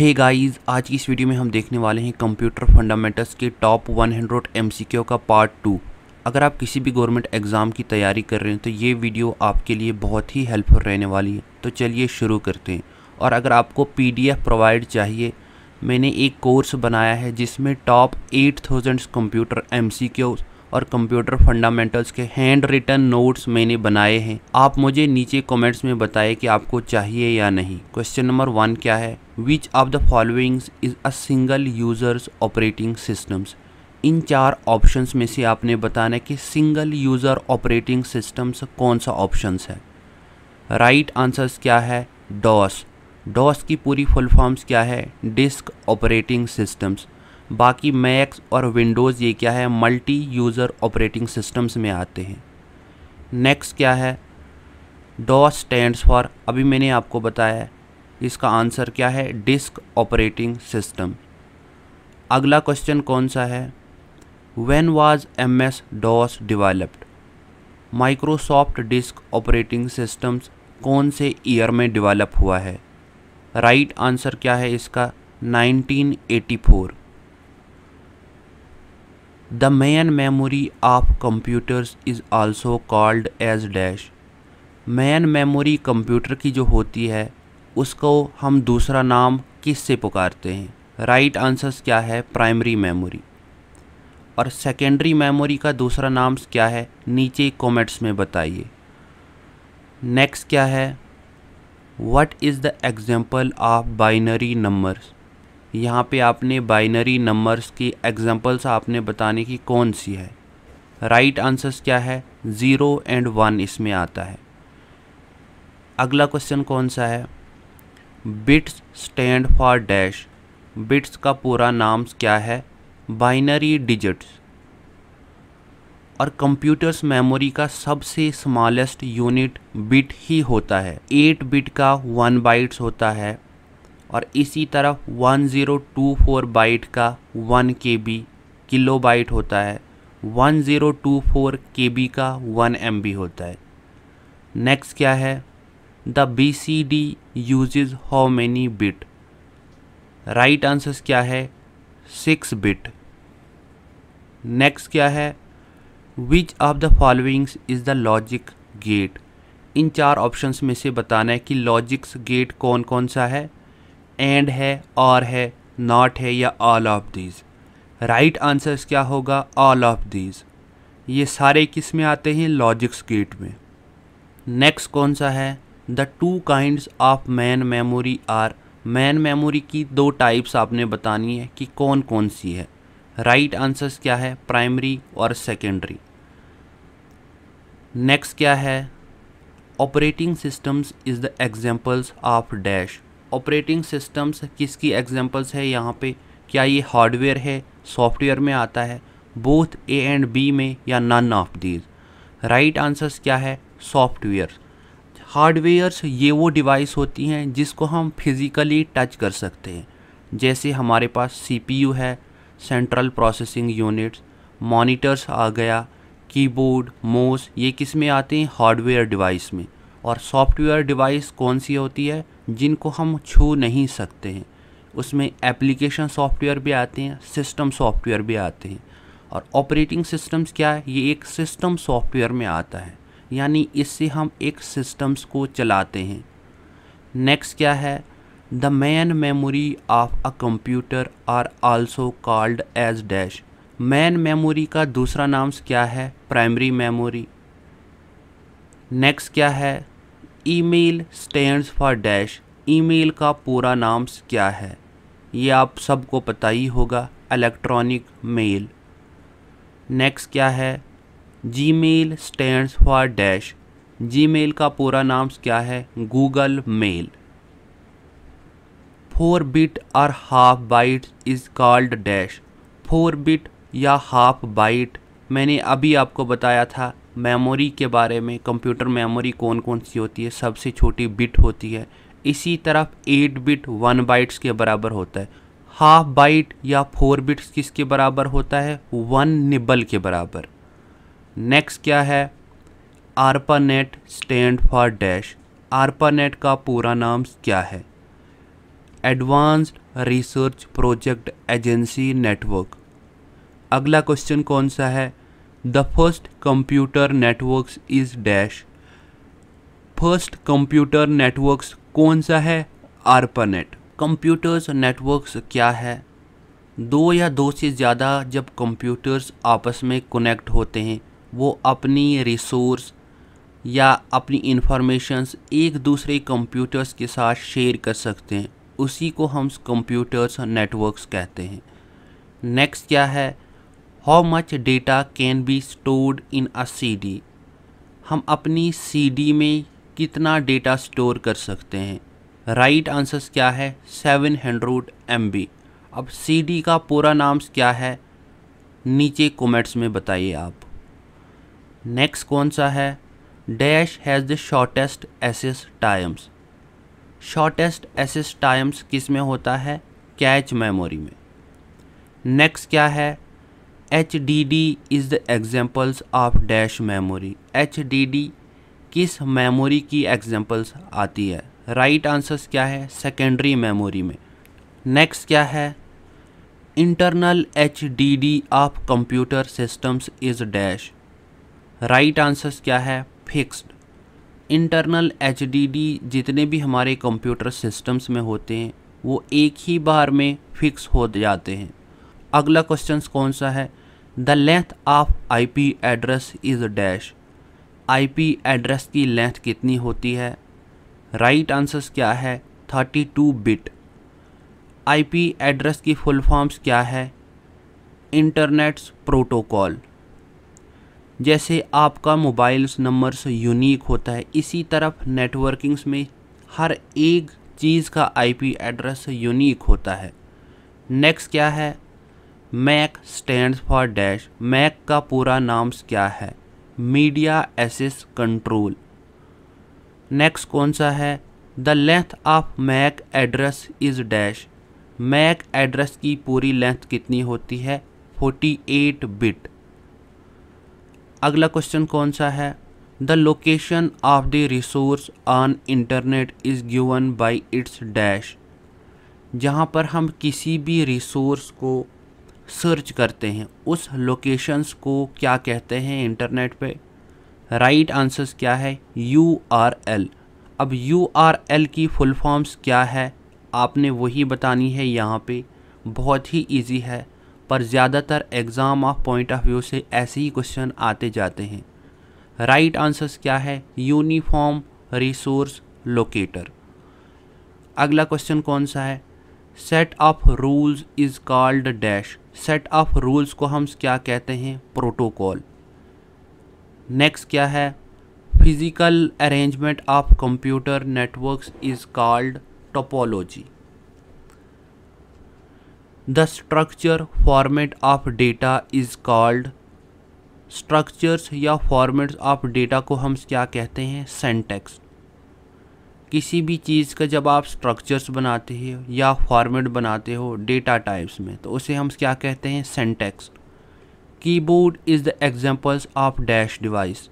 हे hey guys आज की इस वीडियो में हम देखने वाले हैं कंप्यूटर फंडामेंटल्स के टॉप 100 एमसीक्यू का पार्ट टू अगर आप किसी भी गवर्नमेंट एग्ज़ाम की तैयारी कर रहे हैं तो ये वीडियो आपके लिए बहुत ही हेल्पफुल रहने वाली है तो चलिए शुरू करते हैं और अगर आपको पीडीएफ प्रोवाइड चाहिए मैंने एक कोर्स बनाया है जिसमें टॉप एट कंप्यूटर एम और कंप्यूटर फंडामेंटल्स के हैंड रिटन नोट्स मैंने बनाए हैं आप मुझे नीचे कमेंट्स में बताएं कि आपको चाहिए या नहीं क्वेश्चन नंबर वन क्या है which of the followings is a single users operating systems इन चार ऑप्शंस में से आपने बताना कि सिंगल यूज़र ऑपरेटिंग सिस्टम्स कौन सा ऑप्शंस है राइट right आंसर्स क्या है डॉस डॉस की पूरी फुल फॉर्म्स क्या है डिस्क ऑपरेटिंग सिस्टम्स बाकी मैक्स और विंडोज़ ये क्या है मल्टी यूज़र ऑपरेटिंग सिस्टम्स में आते हैं नेक्स्ट क्या है डॉस स्टैंड्स फॉर अभी मैंने आपको बताया इसका आंसर क्या है डिस्क ऑपरेटिंग सिस्टम अगला क्वेश्चन कौन सा है was M S DOS developed Microsoft disk operating systems कौन से ईयर में डेवलप हुआ है राइट right आंसर क्या है इसका 1984 the main memory of computers is also called as dash main memory computer की जो होती है उसको हम दूसरा नाम किस से पुकारते हैं राइट आंसर्स क्या है प्राइमरी मेमोरी और सेकेंडरी मेमोरी का दूसरा नाम क्या है नीचे कमेंट्स में बताइए नेक्स्ट क्या है what is the example of binary numbers यहाँ पे आपने बाइनरी नंबर्स की एग्जांपल्स आपने बताने की कौन सी है राइट right आंसर्स क्या है ज़ीरो एंड वन इसमें आता है अगला क्वेश्चन कौन सा है bits stand for dash bits का पूरा नाम क्या है बाइनरी डिजिट्स और कंप्यूटर्स मेमोरी का सबसे स्मॉलेस्ट यूनिट बिट ही होता है एट बिट का वन बाइट्स होता है और इसी तरह 1024 बाइट का 1 के किलो बाइट होता है 1024 के का 1 एम होता है नेक्स्ट क्या है the B C D use how many bit right answers क्या है सिक्स बिट नेक्स्ट क्या है which of the followings is the logic gate इन चार ऑप्शंस में से बताना है कि लॉजिक्स गेट कौन कौन सा है एंड है और है नॉट है या all of these right answers क्या होगा ऑल ऑफ दीज ये सारे किस में आते हैं लॉजिक्स गेट में नेक्स्ट कौन सा है the two kinds of main memory are main memory की दो टाइप्स आपने बतानी है कि कौन कौन सी है राइट right आंसर्स क्या है प्राइमरी और सेकेंडरी नेक्स्ट क्या है operating systems is the examples of dash operating systems किसकी एग्जांपल्स है यहाँ पे क्या ये हार्डवेयर है सॉफ्टवेयर में आता है बोथ ए एंड बी में या none of these right answers क्या है सॉफ्टवेयर हार्डवेयर्स ये वो डिवाइस होती हैं जिसको हम फिज़िकली टच कर सकते हैं जैसे हमारे पास सीपीयू है सेंट्रल प्रोसेसिंग यूनिट्स मॉनिटर्स आ गया कीबोर्ड माउस ये किस में आते हैं हार्डवेयर डिवाइस में और सॉफ्टवेयर डिवाइस कौन सी होती है जिनको हम छू नहीं सकते हैं उसमें एप्लीकेशन सॉफ्टवेयर भी आते हैं सिस्टम सॉफ्टवेयर भी आते हैं और ऑपरेटिंग सिस्टम्स क्या है ये एक सिस्टम सॉफ्टवेयर में आता है यानी इससे हम एक सिस्टम्स को चलाते हैं नेक्स्ट क्या है the main memory of a computer are also called as dash main memory का दूसरा नाम क्या है प्राइमरी मेमोरी नेक्स्ट क्या है email stands for dash email का पूरा नाम क्या है ये आप सबको पता ही होगा इलेक्ट्रॉनिक मेल नेक्स्ट क्या है G mail stands for dash G mail का पूरा नाम क्या है गूगल मेल फोर बिट और half byte is called dash four bit या हाफ बाइट मैंने अभी आपको बताया था मेमोरी के बारे में कंप्यूटर मेमोरी कौन कौन सी होती है सबसे छोटी बिट होती है इसी तरफ एट बिट वन बाइट्स के बराबर होता है हाफ बाइट या फोर बिट्स किसके बराबर होता है वन निबल के बराबर नेक्स्ट क्या है ARPANET stand for dash ARPANET का पूरा नाम क्या है advanced research project agency network अगला क्वेश्चन कौन सा है the first computer network is dash first computer networks कौन सा है आर्पानेट कंप्यूटर्स नेटवर्क्स क्या है दो या दो से ज़्यादा जब कंप्यूटर्स आपस में कनेक्ट होते हैं वो अपनी रिसोर्स या अपनी इंफॉर्मेशंस एक दूसरे कंप्यूटर्स के साथ शेयर कर सकते हैं उसी को हम कंप्यूटर्स नेटवर्क्स कहते हैं नेक्स्ट क्या है how much data can be stored in a C हम अपनी सी में कितना डेटा स्टोर कर सकते हैं राइट आंसर क्या है सेवन हंड्रेड एम अब सी का पूरा नाम क्या है नीचे कमेंट्स में बताइए आप नेक्स्ट कौन सा है dash has the shortest access times shortest access times किस में होता है कैच मेमोरी में नेक्स्ट क्या है HDD is the examples of dash memory. HDD किस मेमोरी की एग्जांपल्स आती है राइट right आंसर्स क्या है सेकेंडरी मेमोरी में नेक्स्ट क्या है internal H D D of computer systems is dash right answers क्या है fixed internal H D D जितने भी हमारे कंप्यूटर सिस्टम्स में होते हैं वो एक ही बार में फिक्स हो जाते हैं अगला क्वेश्चन कौन सा है the length of IP address is dash IP address की लेंथ कितनी होती है राइट right आंसर्स क्या है 32 बिट आईपी एड्रेस की फुल फॉर्म्स क्या है इंटरनेट्स प्रोटोकॉल जैसे आपका मोबाइल्स नंबर्स यूनिक होता है इसी तरफ नेटवर्किंग्स में हर एक चीज़ का आईपी एड्रेस यूनिक होता है नेक्स्ट क्या है MAC stand for dash MAC का पूरा नाम क्या है मीडिया एसिस कंट्रोल नेक्स्ट कौन सा है the length of MAC address is dash MAC address की पूरी लेंथ कितनी होती है 48 बिट अगला क्वेश्चन कौन सा है the location of the resource on internet is given by its dash जहाँ पर हम किसी भी रिसोर्स को सर्च करते हैं उस लोकेशंस को क्या कहते हैं इंटरनेट पे राइट right आंसर्स क्या है यू आर एल अब यू आर एल की फुल फॉर्म्स क्या है आपने वही बतानी है यहाँ पे बहुत ही इजी है पर ज़्यादातर exam of point of view से ऐसे ही क्वेश्चन आते जाते हैं राइट right आंसर्स क्या है यूनिफॉर्म रिसोर्स लोकेटर अगला क्वेश्चन कौन सा है set of rules is called dash set of rules को हम क्या कहते हैं प्रोटोकॉल नेक्स्ट क्या है physical arrangement of computer networks is called topology the structure format of data is called structures या फॉर्मेट्स ऑफ डेटा को हम क्या कहते हैं सेंटेक्स किसी भी चीज़ का जब आप स्ट्रक्चर्स बनाते हो या फॉर्मेट बनाते हो डेटा टाइप्स में तो उसे हम क्या कहते हैं syntax keyboard is the examples of dash device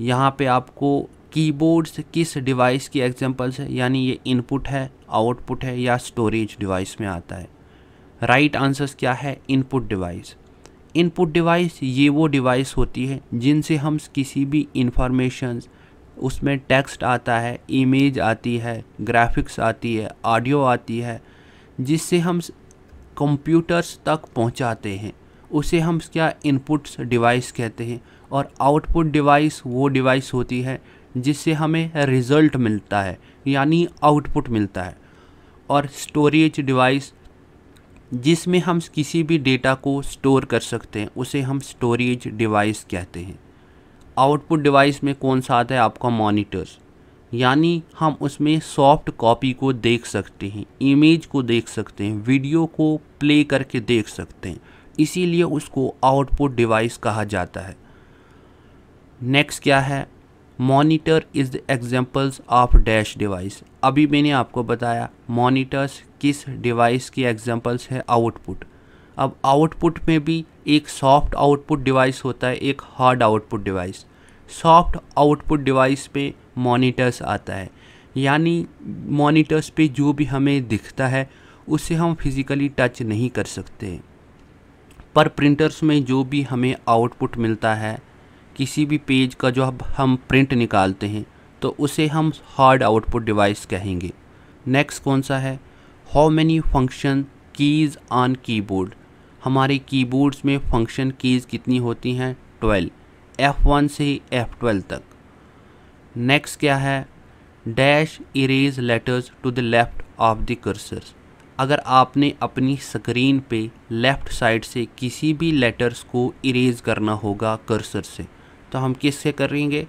यहाँ पे आपको कीबोर्ड्स किस डिवाइस की एग्जांपल्स है यानी ये इनपुट है आउटपुट है या स्टोरेज डिवाइस में आता है राइट right आंसर्स क्या है इनपुट डिवाइस इनपुट डिवाइस ये वो डिवाइस होती है जिनसे हम किसी भी इंफॉर्मेशन उसमें टेक्स्ट आता है इमेज आती है ग्राफिक्स आती है ऑडियो आती है जिससे हम कंप्यूटर्स तक पहुंचाते हैं उसे हम क्या इनपुट्स डिवाइस कहते हैं और आउटपुट डिवाइस वो डिवाइस होती है जिससे हमें रिज़ल्ट मिलता है यानी आउटपुट मिलता है और स्टोरेज डिवाइस जिसमें हम किसी भी डेटा को स्टोर कर सकते हैं उसे हम स्टोरेज डिवाइस कहते हैं आउटपुट डिवाइस में कौन सा आता है आपका मॉनिटर्स यानी हम उसमें सॉफ्ट कॉपी को देख सकते हैं इमेज को देख सकते हैं वीडियो को प्ले करके देख सकते हैं इसीलिए उसको आउटपुट डिवाइस कहा जाता है नेक्स्ट क्या है monitor is the examples of dash device अभी मैंने आपको बताया मॉनिटर्स किस डिवाइस की एग्जांपल्स है आउटपुट अब आउटपुट में भी एक सॉफ्ट आउटपुट डिवाइस होता है एक hard output device soft output device पे मॉनिटर्स आता है यानी मॉनिटर्स पे जो भी हमें दिखता है उसे हम फिज़िकली टच नहीं कर सकते पर प्रिंटर्स में जो भी हमें आउटपुट मिलता है किसी भी पेज का जो अब हम प्रिंट निकालते हैं तो उसे हम हार्ड आउटपुट डिवाइस कहेंगे नेक्स्ट कौन सा है how many function keys on keyboard हमारे कीबोर्ड्स में फंक्शन कीज़ कितनी होती हैं ट्वेल्व एफ़ वन से एफ़ ट्वेल्व तक नेक्स्ट क्या है dash erase letters to the left of the cursor अगर आपने अपनी स्क्रीन पे लेफ़्ट साइड से किसी भी लेटर्स को इरेज करना होगा कर्सर से तो हम किससे करेंगे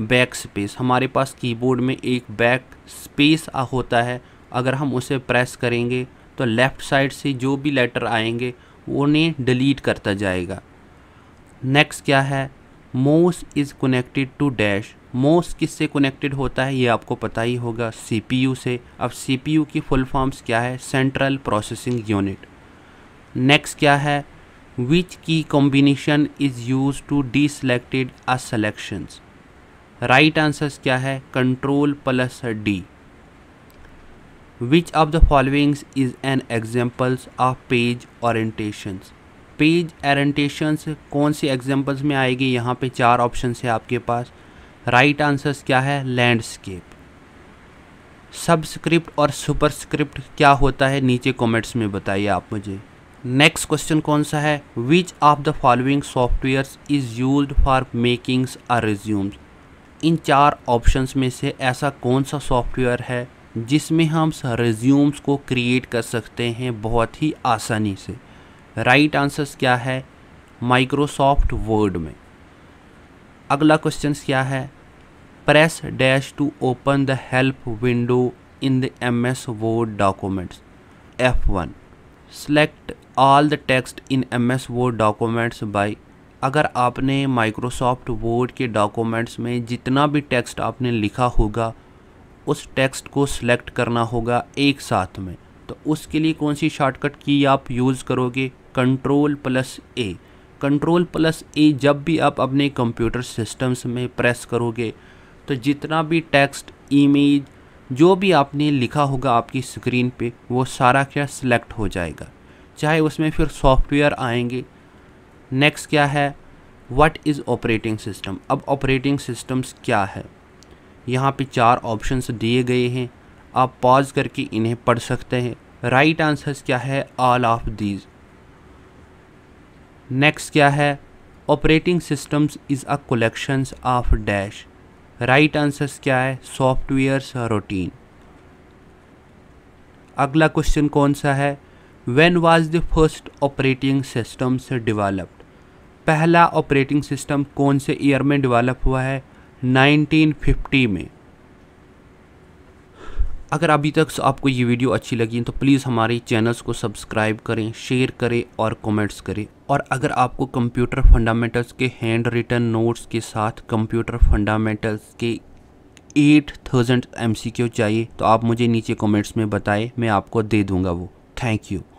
बैक स्पेस हमारे पास कीबोर्ड में एक बैक स्पेस होता है अगर हम उसे प्रेस करेंगे तो लेफ़्ट साइड से जो भी लेटर आएंगे उन्हें डिलीट करता जाएगा नेक्स्ट क्या है मोस इज़ कनेक्टेड टू डैश मोस किससे कनेक्टेड होता है ये आपको पता ही होगा सीपीयू से अब सीपीयू की फुल फॉर्म्स क्या है सेंट्रल प्रोसेसिंग यूनिट नेक्स्ट क्या है which key combination is use to deselected a selections right answers क्या है control plus D Which of the followings is an examples of page orientations? Page orientations कौन सी examples में आएगी यहाँ पे चार ऑप्शन है आपके पास राइट right आंसर्स क्या है लैंडस्केप सबस्क्रिप्ट और सुपरस्क्रिप्ट क्या होता है नीचे कमेंट्स में बताइए आप मुझे नेक्स्ट क्वेश्चन कौन सा है which of the following softwares is use for makings are resumes इन चार ऑप्शंस में से ऐसा कौन सा सॉफ्टवेयर है जिसमें हम रेज्यूम्स को क्रिएट कर सकते हैं बहुत ही आसानी से राइट right आंसर्स क्या है माइक्रोसॉफ्ट वर्ड में अगला क्वेश्चन क्या है press dash to open the help window in the M S word documents F one select all the text in M S word documents by अगर आपने Microsoft word के documents में जितना भी टेक्स्ट आपने लिखा होगा उस टेक्स्ट को सिलेक्ट करना होगा एक साथ में तो उसके लिए कौन सी शॉर्टकट की आप यूज़ करोगे control plus A control plus A जब भी आप अपने कंप्यूटर सिस्टम्स में प्रेस करोगे तो जितना भी टेक्स्ट इमेज जो भी आपने लिखा होगा आपकी स्क्रीन पे वो सारा क्या सिलेक्ट हो जाएगा चाहे उसमें फिर सॉफ्टवेयर आएंगे नेक्स्ट क्या है व्हाट इज़ ऑपरेटिंग सिस्टम अब ऑपरेटिंग सिस्टम्स क्या है यहाँ पे चार ऑप्शंस दिए गए हैं आप पॉज करके इन्हें पढ़ सकते हैं राइट आंसर्स आंसर क्या है ऑल ऑफ दीज नेक्स्ट क्या है operating systems is a collections of dash right answer क्या है सॉफ्टवेयर्स रूटीन अगला क्वेश्चन कौन सा है when was the first operating systems developed पहला ऑपरेटिंग सिस्टम कौन से ईयर में डिवेलप हुआ है 1950 में अगर अभी तक आपको ये वीडियो अच्छी लगी तो प्लीज़ हमारे चैनल्स को सब्सक्राइब करें शेयर करें और कमेंट्स करें और अगर आपको कंप्यूटर फंडामेंटल्स के हैंड रिटन नोट्स के साथ कंप्यूटर फंडामेंटल्स के eight thousand M C Q चाहिए तो आप मुझे नीचे कमेंट्स में बताएं मैं आपको दे दूंगा वो थैंक यू